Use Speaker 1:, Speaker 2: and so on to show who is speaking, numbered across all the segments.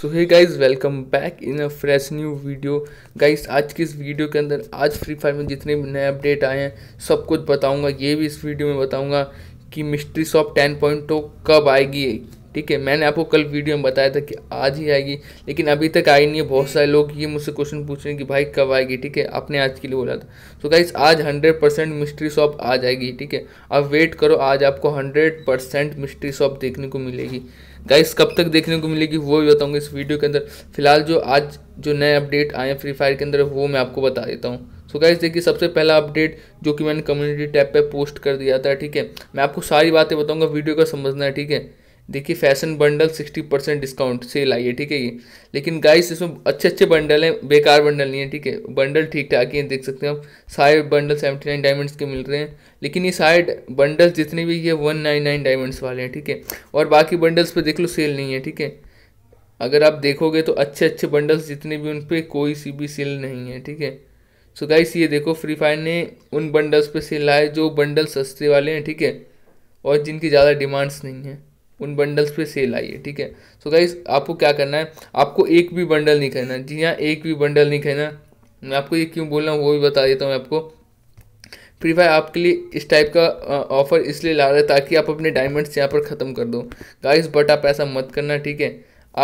Speaker 1: so hey guys welcome back in a fresh new video guys आज की इस video के अंदर आज फ्री फायर में जितने भी नए अपडेट आए हैं सब कुछ बताऊंगा ये भी इस वीडियो में बताऊंगा कि mystery shop ten point two कब आएगी ठीक है मैंने आपको कल वीडियो में बताया था कि आज ही आएगी लेकिन अभी तक आई नहीं है बहुत सारे लोग ये मुझसे क्वेश्चन पूछ रहे हैं कि भाई कब आएगी ठीक है आपने आज के लिए बोला था तो गाइस आज हंड्रेड परसेंट मिस्ट्री शॉप आ जाएगी ठीक है अब वेट करो आज आपको हंड्रेड परसेंट मिस्ट्री शॉप देखने को मिलेगी गाइस कब तक देखने को मिलेगी वो भी बताऊंगा इस वीडियो के अंदर फिलहाल जो आज जो नए अपडेट आए हैं फ्री फायर के अंदर वो मैं आपको बता देता हूँ सो गाइस देखिए सबसे पहला अपडेट जो कि मैंने कम्युनिटी टैब पे पोस्ट कर दिया था ठीक है मैं आपको सारी बातें बताऊंगा वीडियो का समझना है ठीक है देखिए fashion bundle sixty percent discount sale आई है ठीक है ये लेकिन गाइस इसमें अच्छे अच्छे बंडल हैं बेकार बंडल नहीं है ठीक है बंडल ठीक ठाक ही हैं देख सकते हैं आप सारे बंडल सेवेंटी नाइन डायमंड्स के मिल रहे हैं लेकिन ये सारे बंडल्स जितने भी ये वन नाइन नाइन डायमंड्स वाले हैं ठीक है और बाकी बंडल्स पर देख लो सेल नहीं है ठीक है अगर आप देखोगे तो अच्छे अच्छे बंडल्स जितने भी उन पर कोई सी भी सेल नहीं है ठीक है सो गाइस ये देखो फ्री फायर ने उन बंडल्स पर सेल लाए जो बंडल सस्ते वाले हैं ठीक है और जिनकी ज़्यादा डिमांड्स नहीं है उन बंडल्स पे सेल आई है ठीक है सो गाइस गाइज आपको क्या करना है आपको एक भी बंडल नहीं खरीदना जी हाँ एक भी बंडल नहीं खरीदना मैं आपको ये क्यों बोल रहा हूँ वो भी बता देता हूँ आपको फ्री फायर आपके लिए इस टाइप का ऑफर इसलिए ला रहा है ताकि आप अपने डायमंड्स यहाँ पर ख़त्म कर दो गाइस बट आप ऐसा मत करना ठीक है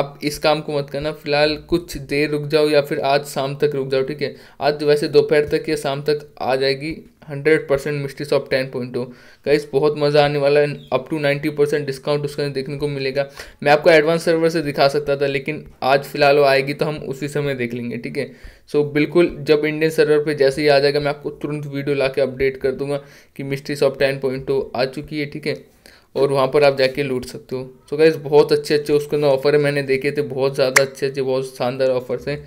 Speaker 1: आप इस काम को मत करना फिलहाल कुछ देर रुक जाओ या फिर आज शाम तक रुक जाओ ठीक है आज वैसे दोपहर तक या शाम तक आ जाएगी hundred percent mystery shop ten point two guys बहुत मज़ा आने वाला है up to ninety percent discount उसके अंदर देखने को मिलेगा मैं आपको एडवांस सर्वर से दिखा सकता था लेकिन आज फिलहाल वो आएगी तो हम उसी समय देख लेंगे ठीक है सो बिल्कुल जब इंडियन सर्वर पे जैसे ही आ जाएगा मैं आपको तुरंत वीडियो ला अपडेट कर दूंगा कि mystery shop ten point two आ चुकी है ठीक है और वहाँ पर आप जाके लूट सकते हो सो गाइज बहुत अच्छे अच्छे उसके अंदर ऑफर है मैंने देखे थे बहुत ज़्यादा अच्छे अच्छे बहुत शानदार ऑफर्स हैं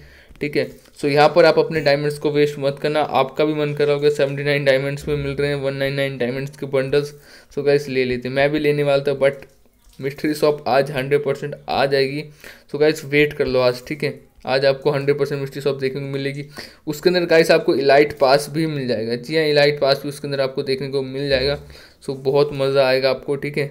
Speaker 1: ठीक है सो यहाँ पर आप अपने डायमंड्स को वेस्ट मत करना आपका भी मन कर रहा होगा सेवेंटी नाइन डायमंड्स में मिल रहे हैं वन नाइन नाइन डायमंड्स के बंडल्स सो गाइस ले लेते मैं भी लेने वाला था बट मिस्ट्री शॉप आज हंड्रेड परसेंट आ जाएगी सो गाइस वेट कर लो आज ठीक है आज आपको हंड्रेड परसेंट मिस्ट्री शॉप देखने को मिलेगी उसके अंदर गाइस आपको इलाइट पास भी मिल जाएगा जी हाँ इलाइट पास भी उसके अंदर आपको देखने को मिल जाएगा सो बहुत मज़ा आएगा आपको ठीक है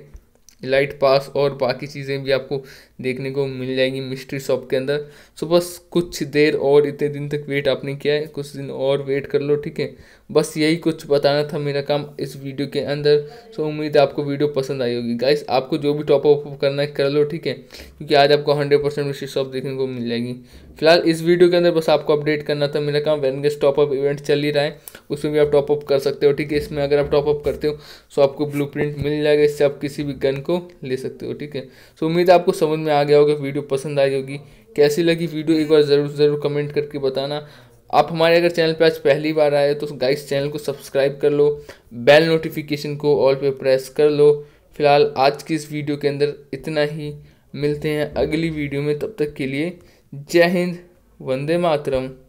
Speaker 1: लाइट पास और बाकी चीज़ें भी आपको देखने को मिल जाएंगी मिस्ट्री शॉप के अंदर सो बस कुछ देर और इतने दिन तक वेट आपने किया है कुछ दिन और वेट कर लो ठीक है बस यही कुछ बताना था मेरा काम इस वीडियो के अंदर सो उम्मीद है आपको वीडियो पसंद आई होगी गाइस आपको जो भी टॉप अप करना है कर लो ठीक है क्योंकि आज आपको हंड्रेड परसेंट मिस्ट्री शॉप देखने को मिल जाएगी फिलहाल इस वीडियो के अंदर बस आपको अपडेट करना था मेरा काम वैन गेस्ट टॉपअप इवेंट चल ही रहा है उसमें भी आप टॉप अप कर सकते हो ठीक है इसमें अगर आप टॉपअप करते हो सो तो आपको ब्लू मिल जाएगा इससे आप किसी भी गन को उसको ले सकते हो ठीक है सो उम्मीद है आपको समझ में आ गया होगा वीडियो पसंद आई होगी कैसी लगी वीडियो एक बार ज़रूर ज़रूर कमेंट करके बताना आप हमारे अगर चैनल पर आज पहली बार आए तो गाइस चैनल को सब्सक्राइब कर लो बेल नोटिफिकेशन को ऑल पे प्रेस कर लो फिलहाल आज की इस वीडियो के अंदर इतना ही मिलते हैं अगली वीडियो में तब तक के लिए जय हिंद वंदे मातरम